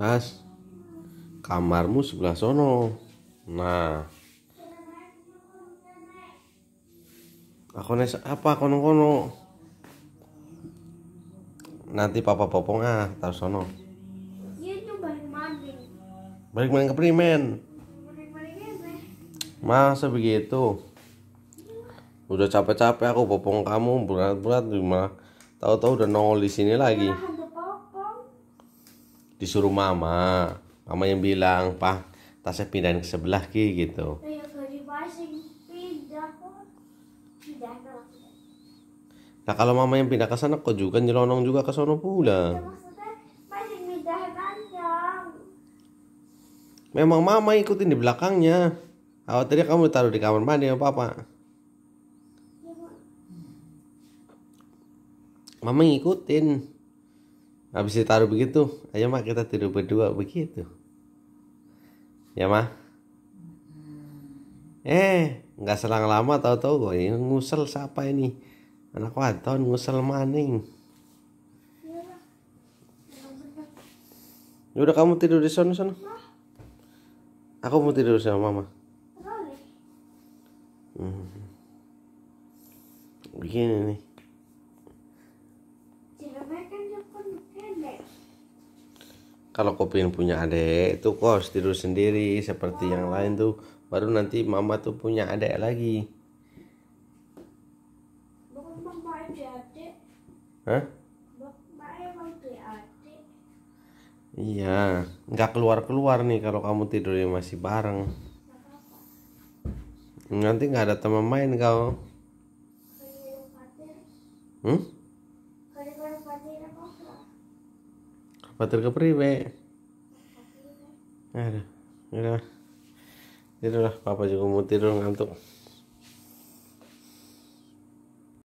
Mas kamarmu sebelah sono nah aku nes apa kono kono nanti papa popong ah taruh sono iya, balik main ke primen ya, masa begitu udah capek-capek aku popong kamu berat-berat malah tahu-tahu udah nongol di sini lagi iya, disuruh mama mama yang bilang pak tasnya pindahin ke sebelah ki gitu iya, nah kalau mama yang pindah ke sana kok juga nyelonong juga ke sana pula iya, kan, memang mama ikutin di belakangnya awal tadi kamu taruh di kamar mandi ya papa mama ngikutin habis ditaruh begitu ayo mah kita tidur berdua begitu ya mah eh nggak selang lama tahu-tahu gue ngusel siapa ini anak waton ngusel maning ya udah kamu tidur di sana sana aku mau tidur sama mama hmm. begini nih kalau yang punya adik itu kos tidur sendiri seperti yang lain tuh baru nanti mama tuh punya adik lagi Hah? Iya, nggak keluar-keluar nih kalau kamu tidurnya masih bareng. Nanti nggak ada teman main kau. Hmm? Khawatir kepriwe? Aduh, udah. Tidurlah, papa juga mau tidur ngantuk.